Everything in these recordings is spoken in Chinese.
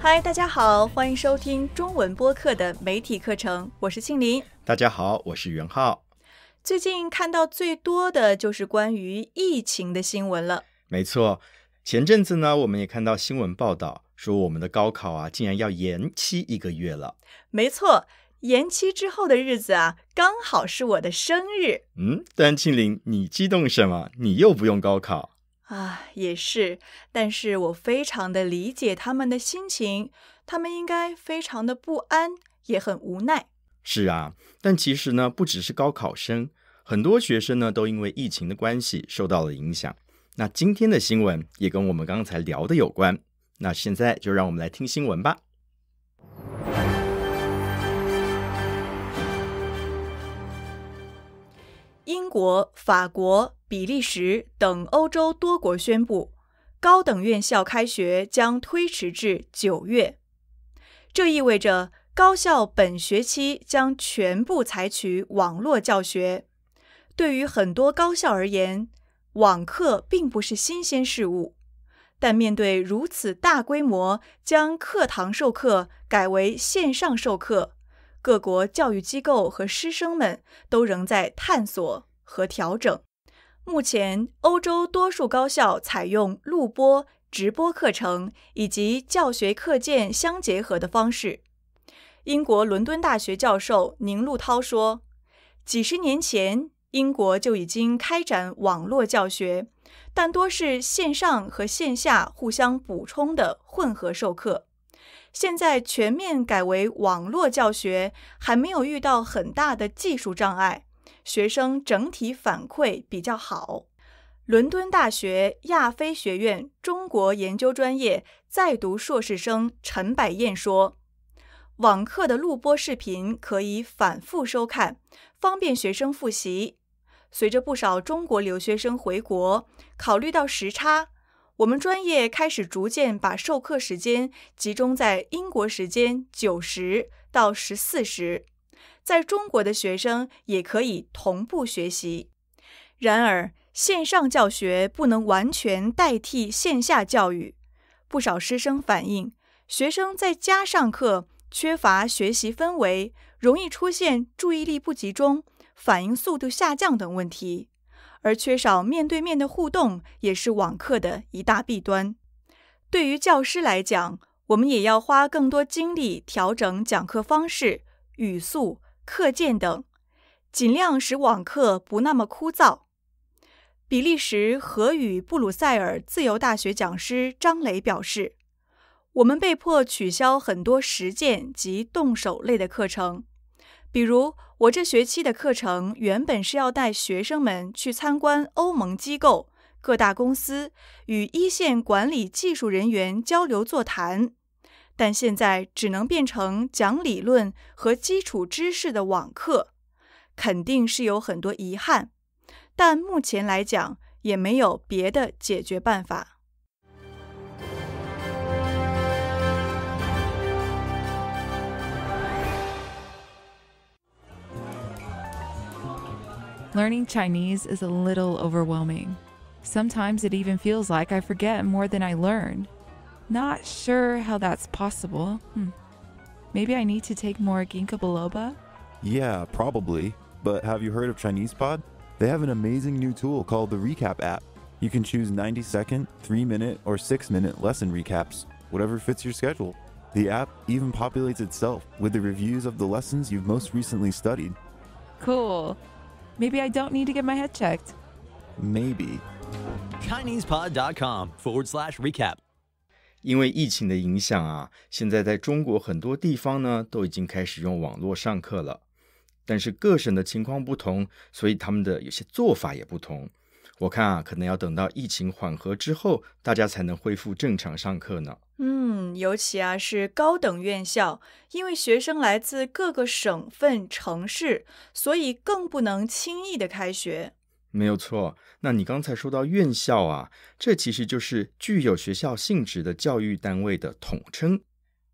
嗨，大家好，欢迎收听中文播客的媒体课程，我是庆林。大家好，我是袁浩。最近看到最多的就是关于疫情的新闻了。没错，前阵子呢，我们也看到新闻报道说，我们的高考啊，竟然要延期一个月了。没错。延期之后的日子啊，刚好是我的生日。嗯，单庆林，你激动什么？你又不用高考啊，也是。但是我非常的理解他们的心情，他们应该非常的不安，也很无奈。是啊，但其实呢，不只是高考生，很多学生呢都因为疫情的关系受到了影响。那今天的新闻也跟我们刚才聊的有关。那现在就让我们来听新闻吧。国、法国、比利时等欧洲多国宣布，高等院校开学将推迟至九月。这意味着高校本学期将全部采取网络教学。对于很多高校而言，网课并不是新鲜事物，但面对如此大规模将课堂授课改为线上授课，各国教育机构和师生们都仍在探索。和调整。目前，欧洲多数高校采用录播、直播课程以及教学课件相结合的方式。英国伦敦大学教授宁路涛说：“几十年前，英国就已经开展网络教学，但多是线上和线下互相补充的混合授课。现在全面改为网络教学，还没有遇到很大的技术障碍。”学生整体反馈比较好。伦敦大学亚非学院中国研究专业在读硕士生陈百燕说：“网课的录播视频可以反复收看，方便学生复习。随着不少中国留学生回国，考虑到时差，我们专业开始逐渐把授课时间集中在英国时间九时到十四时。”在中国的学生也可以同步学习，然而线上教学不能完全代替线下教育。不少师生反映，学生在家上课缺乏学习氛围，容易出现注意力不集中、反应速度下降等问题。而缺少面对面的互动也是网课的一大弊端。对于教师来讲，我们也要花更多精力调整讲课方式、语速。课件等，尽量使网课不那么枯燥。比利时荷语布鲁塞尔自由大学讲师张磊表示：“我们被迫取消很多实践及动手类的课程，比如我这学期的课程原本是要带学生们去参观欧盟机构、各大公司与一线管理技术人员交流座谈。”但现在只能变成讲理论和基础知识的网课，肯定是有很多遗憾，但目前来讲也没有别的解决办法。Learning Chinese is a little overwhelming. Sometimes it even feels like I forget more than I learn. Not sure how that's possible. Hmm. Maybe I need to take more ginkgo biloba? Yeah, probably. But have you heard of Chinese Pod? They have an amazing new tool called the Recap app. You can choose 90 second, 3 minute, or 6 minute lesson recaps, whatever fits your schedule. The app even populates itself with the reviews of the lessons you've most recently studied. Cool. Maybe I don't need to get my head checked. Maybe. ChinesePod.com forward slash recap. 因为疫情的影响啊，现在在中国很多地方呢都已经开始用网络上课了。但是各省的情况不同，所以他们的有些做法也不同。我看啊，可能要等到疫情缓和之后，大家才能恢复正常上课呢。嗯，尤其啊是高等院校，因为学生来自各个省份城市，所以更不能轻易的开学。没有错。那你刚才说到院校啊，这其实就是具有学校性质的教育单位的统称。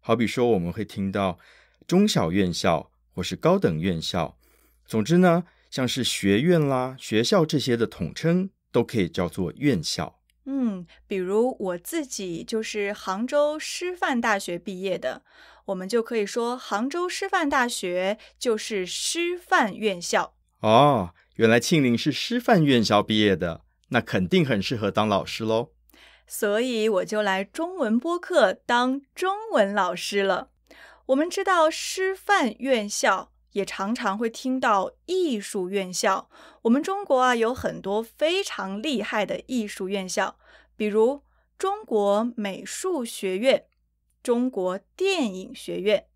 好比说，我们会听到中小院校或是高等院校，总之呢，像是学院啦、学校这些的统称，都可以叫做院校。嗯，比如我自己就是杭州师范大学毕业的，我们就可以说杭州师范大学就是师范院校。哦。原来庆龄是师范院校毕业的，那肯定很适合当老师喽。所以我就来中文播客当中文老师了。我们知道师范院校，也常常会听到艺术院校。我们中国啊，有很多非常厉害的艺术院校，比如中国美术学院、中国电影学院。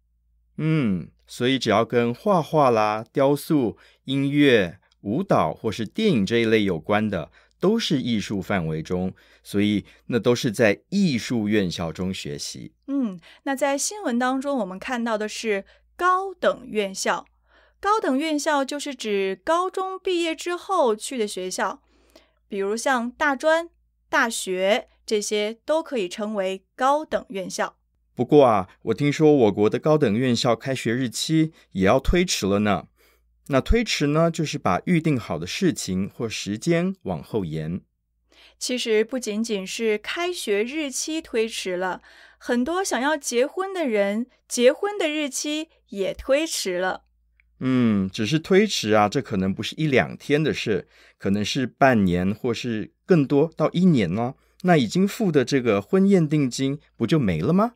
嗯，所以只要跟画画啦、雕塑、音乐。舞蹈或是电影这一类有关的，都是艺术范围中，所以那都是在艺术院校中学习。嗯，那在新闻当中我们看到的是高等院校，高等院校就是指高中毕业之后去的学校，比如像大专、大学这些都可以称为高等院校。不过啊，我听说我国的高等院校开学日期也要推迟了呢。那推迟呢，就是把预定好的事情或时间往后延。其实不仅仅是开学日期推迟了，很多想要结婚的人，结婚的日期也推迟了。嗯，只是推迟啊，这可能不是一两天的事，可能是半年或是更多到一年呢。那已经付的这个婚宴定金不就没了吗？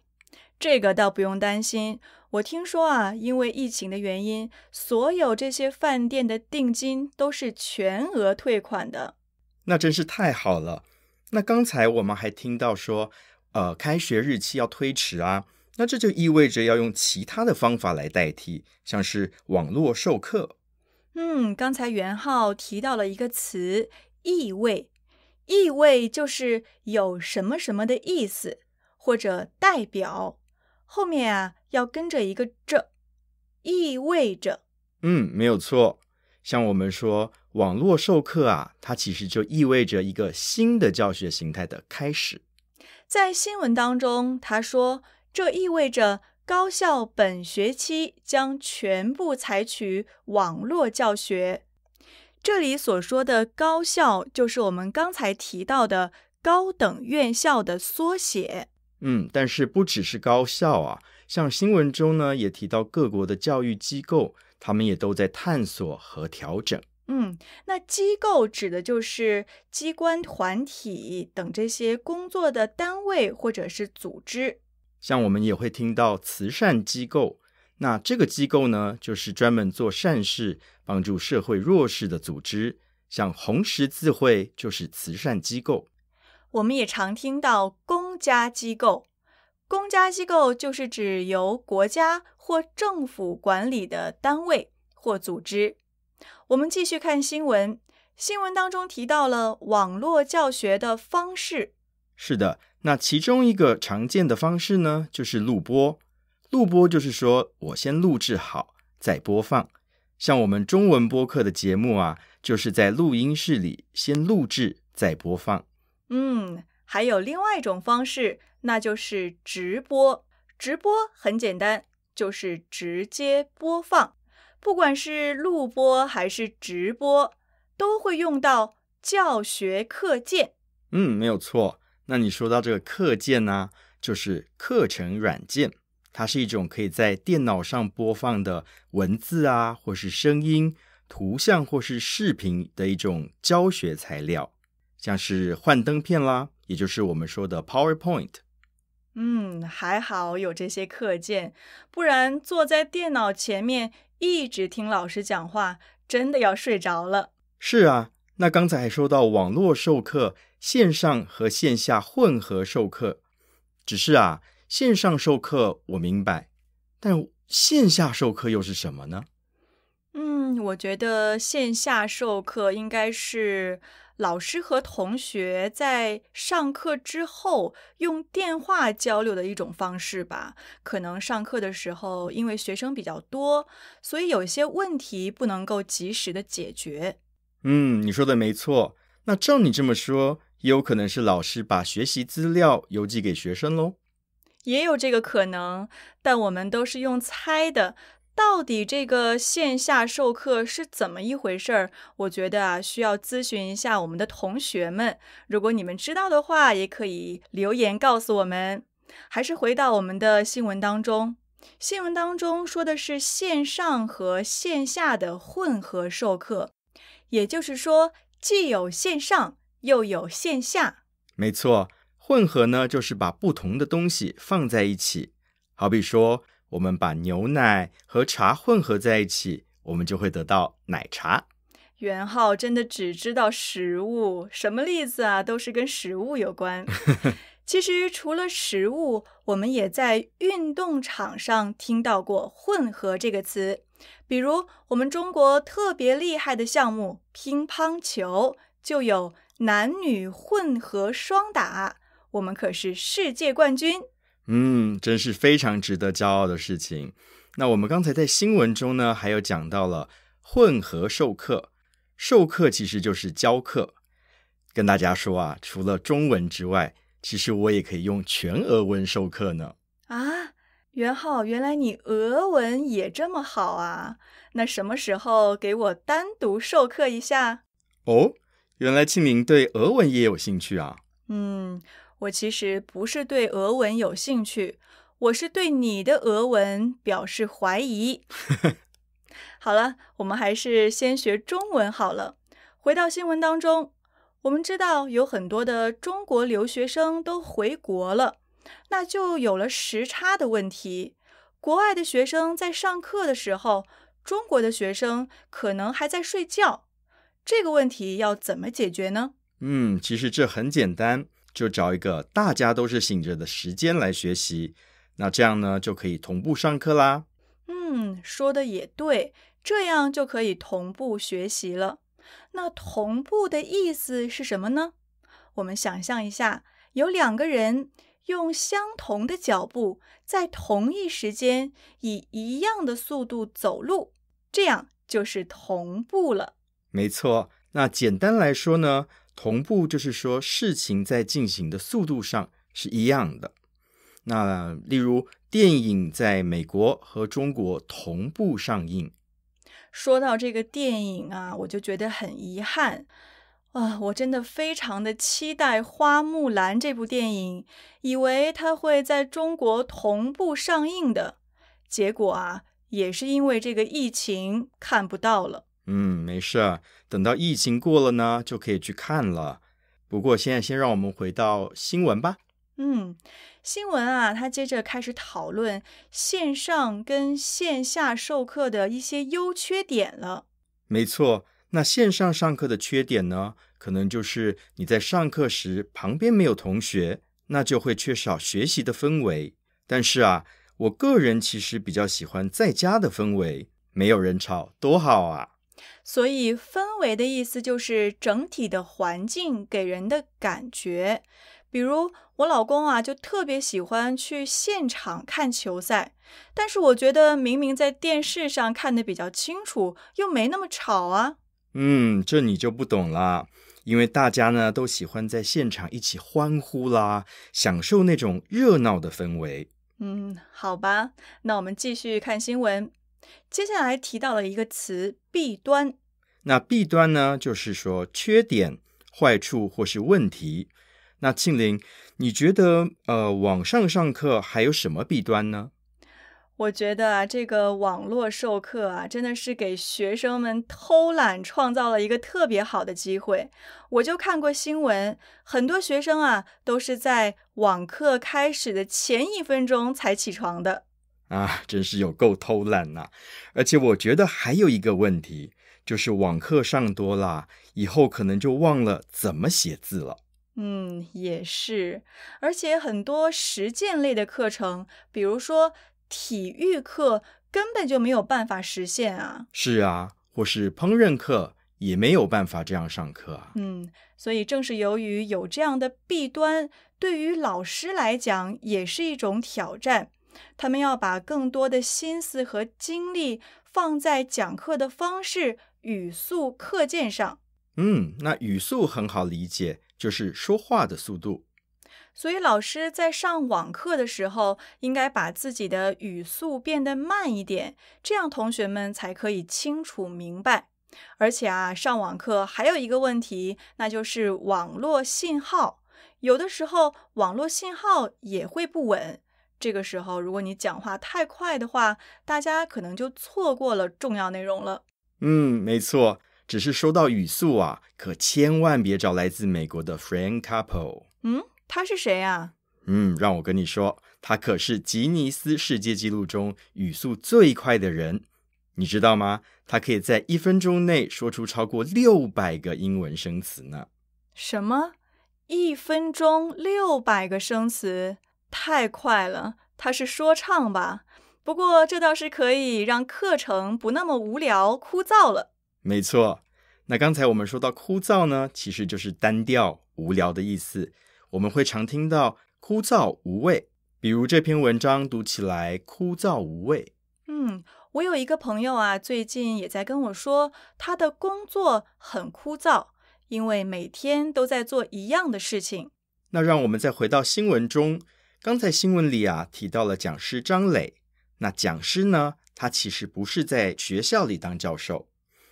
这个倒不用担心。我听说啊，因为疫情的原因，所有这些饭店的定金都是全额退款的。那真是太好了。那刚才我们还听到说，呃，开学日期要推迟啊。那这就意味着要用其他的方法来代替，像是网络授课。嗯，刚才袁浩提到了一个词“意味”，意味就是有什么什么的意思或者代表。后面啊。要跟着一个，这意味着，嗯，没有错。像我们说网络授课啊，它其实就意味着一个新的教学形态的开始。在新闻当中，他说这意味着高校本学期将全部采取网络教学。这里所说的高校，就是我们刚才提到的高等院校的缩写。嗯，但是不只是高校啊。像新闻中呢也提到各国的教育机构，他们也都在探索和调整。嗯，那机构指的就是机关、团体等这些工作的单位或者是组织。像我们也会听到慈善机构，那这个机构呢就是专门做善事、帮助社会弱势的组织，像红十字会就是慈善机构。我们也常听到公家机构。公家机构就是指由国家或政府管理的单位或组织。我们继续看新闻，新闻当中提到了网络教学的方式。是的，那其中一个常见的方式呢，就是录播。录播就是说我先录制好再播放，像我们中文播客的节目啊，就是在录音室里先录制再播放。嗯。还有另外一种方式，那就是直播。直播很简单，就是直接播放。不管是录播还是直播，都会用到教学课件。嗯，没有错。那你说到这个课件呢，就是课程软件，它是一种可以在电脑上播放的文字啊，或是声音、图像或是视频的一种教学材料。像是幻灯片啦，也就是我们说的 PowerPoint。嗯，还好有这些课件，不然坐在电脑前面一直听老师讲话，真的要睡着了。是啊，那刚才还说到网络授课、线上和线下混合授课，只是啊，线上授课我明白，但线下授课又是什么呢？嗯，我觉得线下授课应该是。老师和同学在上课之后用电话交流的一种方式吧，可能上课的时候因为学生比较多，所以有一些问题不能够及时的解决。嗯，你说的没错。那照你这么说，也有可能是老师把学习资料邮寄给学生喽？也有这个可能，但我们都是用猜的。到底这个线下授课是怎么一回事儿？我觉得啊，需要咨询一下我们的同学们。如果你们知道的话，也可以留言告诉我们。还是回到我们的新闻当中，新闻当中说的是线上和线下的混合授课，也就是说，既有线上，又有线下。没错，混合呢，就是把不同的东西放在一起，好比说。我们把牛奶和茶混合在一起，我们就会得到奶茶。元昊真的只知道食物，什么例子啊，都是跟食物有关。其实除了食物，我们也在运动场上听到过“混合”这个词。比如，我们中国特别厉害的项目乒乓球，就有男女混合双打，我们可是世界冠军。嗯，真是非常值得骄傲的事情。那我们刚才在新闻中呢，还有讲到了混合授课，授课其实就是教课。跟大家说啊，除了中文之外，其实我也可以用全俄文授课呢。啊，元浩，原来你俄文也这么好啊？那什么时候给我单独授课一下？哦，原来庆明对俄文也有兴趣啊。嗯。我其实不是对俄文有兴趣，我是对你的俄文表示怀疑。好了，我们还是先学中文好了。回到新闻当中，我们知道有很多的中国留学生都回国了，那就有了时差的问题。国外的学生在上课的时候，中国的学生可能还在睡觉。这个问题要怎么解决呢？嗯，其实这很简单。就找一个大家都是醒着的时间来学习，那这样呢就可以同步上课啦。嗯，说的也对，这样就可以同步学习了。那同步的意思是什么呢？我们想象一下，有两个人用相同的脚步，在同一时间以一样的速度走路，这样就是同步了。没错，那简单来说呢？同步就是说事情在进行的速度上是一样的。那例如电影在美国和中国同步上映。说到这个电影啊，我就觉得很遗憾啊！我真的非常的期待《花木兰》这部电影，以为它会在中国同步上映的，结果啊，也是因为这个疫情看不到了。嗯，没事。等到疫情过了呢，就可以去看了。不过现在先让我们回到新闻吧。嗯，新闻啊，他接着开始讨论线上跟线下授课的一些优缺点了。没错，那线上上课的缺点呢，可能就是你在上课时旁边没有同学，那就会缺少学习的氛围。但是啊，我个人其实比较喜欢在家的氛围，没有人吵，多好啊！所以氛围的意思就是整体的环境给人的感觉。比如我老公啊，就特别喜欢去现场看球赛，但是我觉得明明在电视上看的比较清楚，又没那么吵啊。嗯，这你就不懂了，因为大家呢都喜欢在现场一起欢呼啦，享受那种热闹的氛围。嗯，好吧，那我们继续看新闻。接下来提到了一个词“弊端”，那弊端呢，就是说缺点、坏处或是问题。那庆玲，你觉得呃，网上上课还有什么弊端呢？我觉得啊，这个网络授课啊，真的是给学生们偷懒创造了一个特别好的机会。我就看过新闻，很多学生啊，都是在网课开始的前一分钟才起床的。啊，真是有够偷懒呐！而且我觉得还有一个问题，就是网课上多了，以后可能就忘了怎么写字了。嗯，也是。而且很多实践类的课程，比如说体育课，根本就没有办法实现啊。是啊，或是烹饪课，也没有办法这样上课啊。嗯，所以正是由于有这样的弊端，对于老师来讲也是一种挑战。他们要把更多的心思和精力放在讲课的方式、语速、课件上。嗯，那语速很好理解，就是说话的速度。所以老师在上网课的时候，应该把自己的语速变得慢一点，这样同学们才可以清楚明白。而且啊，上网课还有一个问题，那就是网络信号，有的时候网络信号也会不稳。这个时候，如果你讲话太快的话，大家可能就错过了重要内容了。嗯，没错。只是说到语速啊，可千万别找来自美国的 Frank Capo。嗯，他是谁呀？嗯，让我跟你说，他可是吉尼斯世界纪录中语速最快的人，你知道吗？他可以在一分钟内说出超过六百个英文生词呢。什么？一分钟六百个生词？太快了，它是说唱吧？不过这倒是可以让课程不那么无聊枯燥了。没错，那刚才我们说到枯燥呢，其实就是单调无聊的意思。我们会常听到枯燥无味，比如这篇文章读起来枯燥无味。嗯，我有一个朋友啊，最近也在跟我说他的工作很枯燥，因为每天都在做一样的事情。那让我们再回到新闻中。刚才新闻里啊提到了讲师张磊，那讲师呢，他其实不是在学校里当教授，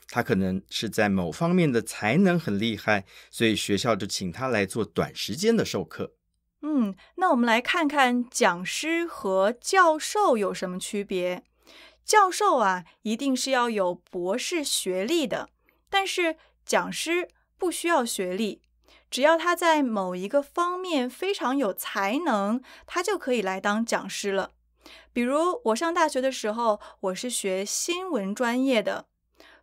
他可能是在某方面的才能很厉害，所以学校就请他来做短时间的授课。嗯，那我们来看看讲师和教授有什么区别？教授啊，一定是要有博士学历的，但是讲师不需要学历。只要他在某一个方面非常有才能，他就可以来当讲师了。比如我上大学的时候，我是学新闻专业的，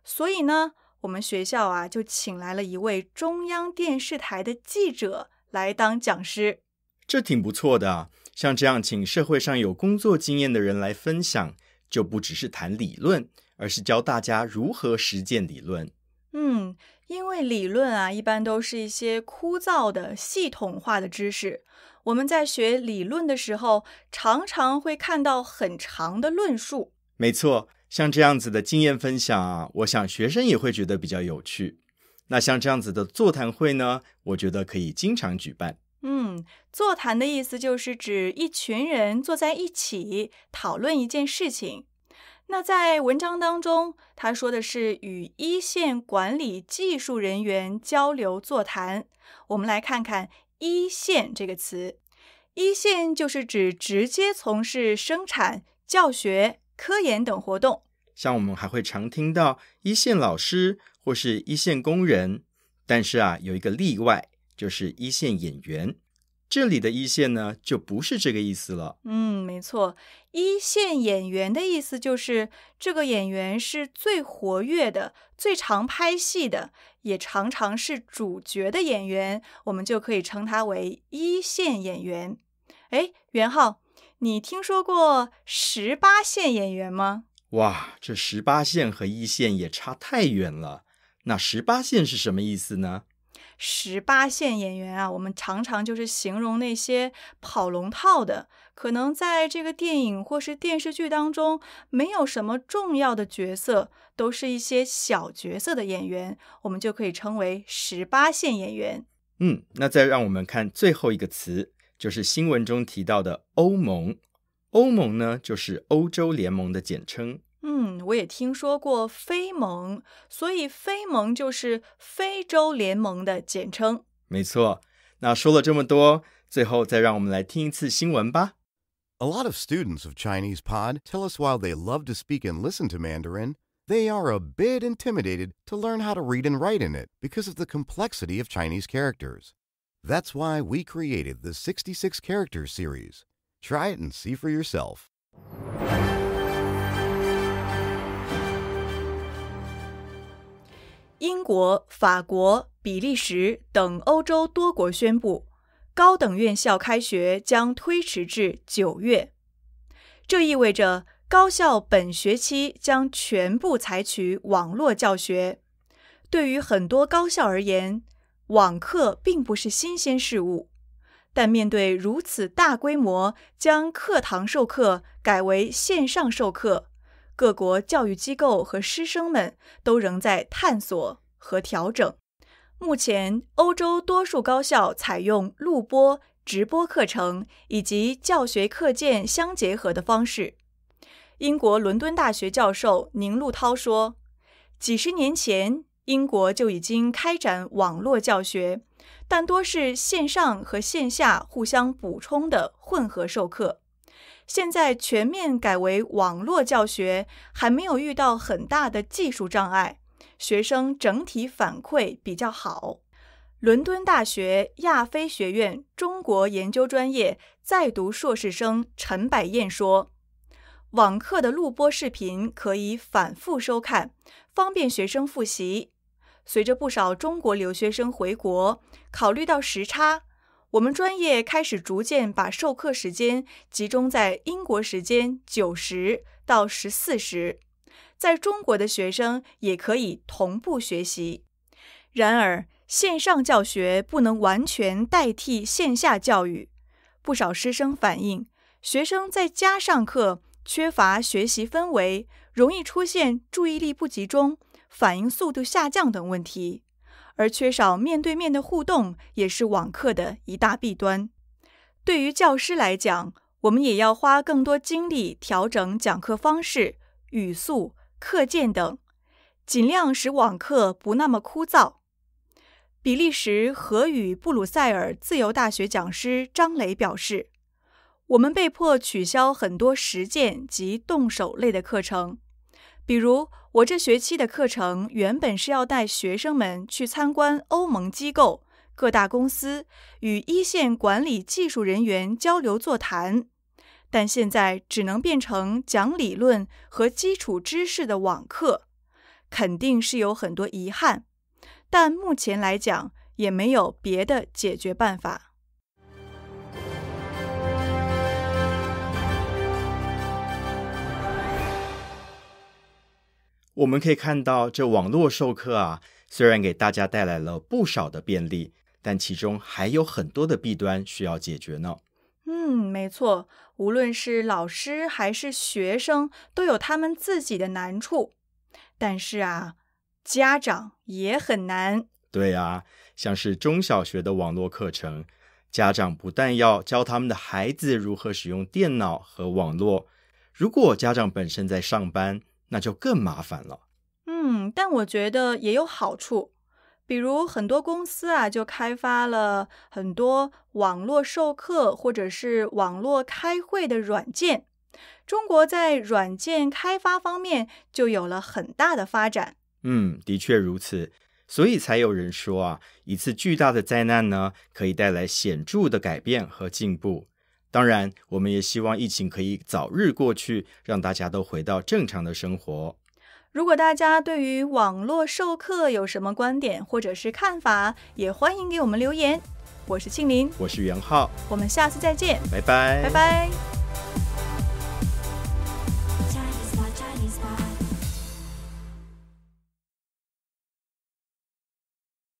所以呢，我们学校啊就请来了一位中央电视台的记者来当讲师。这挺不错的，像这样请社会上有工作经验的人来分享，就不只是谈理论，而是教大家如何实践理论。嗯。因为理论啊，一般都是一些枯燥的系统化的知识。我们在学理论的时候，常常会看到很长的论述。没错，像这样子的经验分享啊，我想学生也会觉得比较有趣。那像这样子的座谈会呢，我觉得可以经常举办。嗯，座谈的意思就是指一群人坐在一起讨论一件事情。那在文章当中，他说的是与一线管理技术人员交流座谈。我们来看看“一线”这个词，“一线”就是指直接从事生产、教学、科研等活动。像我们还会常听到“一线老师”或是一线工人，但是啊，有一个例外，就是一线演员。这里的一线呢，就不是这个意思了。嗯，没错，一线演员的意思就是这个演员是最活跃的、最常拍戏的，也常常是主角的演员，我们就可以称他为一线演员。哎，元昊，你听说过十八线演员吗？哇，这十八线和一线也差太远了。那十八线是什么意思呢？十八线演员啊，我们常常就是形容那些跑龙套的，可能在这个电影或是电视剧当中没有什么重要的角色，都是一些小角色的演员，我们就可以称为十八线演员。嗯，那再让我们看最后一个词，就是新闻中提到的欧盟。欧盟呢，就是欧洲联盟的简称。嗯，我也听说过非盟，所以非盟就是非洲联盟的简称。没错。那说了这么多，最后再让我们来听一次新闻吧。A lot of students of Chinese Pod tell us while they love to speak and listen to Mandarin, they are a bit intimidated to learn how to read and write in it because of the complexity of Chinese characters. That's why we created the 66 characters series. Try it and see for yourself. 英国、法国、比利时等欧洲多国宣布，高等院校开学将推迟至九月。这意味着高校本学期将全部采取网络教学。对于很多高校而言，网课并不是新鲜事物，但面对如此大规模将课堂授课改为线上授课。各国教育机构和师生们都仍在探索和调整。目前，欧洲多数高校采用录播、直播课程以及教学课件相结合的方式。英国伦敦大学教授宁路涛说：“几十年前，英国就已经开展网络教学，但多是线上和线下互相补充的混合授课。”现在全面改为网络教学，还没有遇到很大的技术障碍，学生整体反馈比较好。伦敦大学亚非学院中国研究专业在读硕士生陈百燕说：“网课的录播视频可以反复收看，方便学生复习。随着不少中国留学生回国，考虑到时差。”我们专业开始逐渐把授课时间集中在英国时间九时到十四时，在中国的学生也可以同步学习。然而，线上教学不能完全代替线下教育。不少师生反映，学生在家上课缺乏学习氛围，容易出现注意力不集中、反应速度下降等问题。而缺少面对面的互动，也是网课的一大弊端。对于教师来讲，我们也要花更多精力调整讲课方式、语速、课件等，尽量使网课不那么枯燥。比利时荷语布鲁塞尔自由大学讲师张磊表示：“我们被迫取消很多实践及动手类的课程，比如。”我这学期的课程原本是要带学生们去参观欧盟机构、各大公司与一线管理技术人员交流座谈，但现在只能变成讲理论和基础知识的网课，肯定是有很多遗憾，但目前来讲也没有别的解决办法。我们可以看到，这网络授课啊，虽然给大家带来了不少的便利，但其中还有很多的弊端需要解决呢。嗯，没错，无论是老师还是学生，都有他们自己的难处。但是啊，家长也很难。对啊，像是中小学的网络课程，家长不但要教他们的孩子如何使用电脑和网络，如果家长本身在上班，那就更麻烦了。嗯，但我觉得也有好处，比如很多公司啊就开发了很多网络授课或者是网络开会的软件。中国在软件开发方面就有了很大的发展。嗯，的确如此。所以才有人说啊，一次巨大的灾难呢，可以带来显著的改变和进步。当然，我们也希望疫情可以早日过去，让大家都回到正常的生活。如果大家对于网络授课有什么观点或者是看法，也欢迎给我们留言。我是庆林，我是袁浩，我们下次再见，拜拜，拜拜。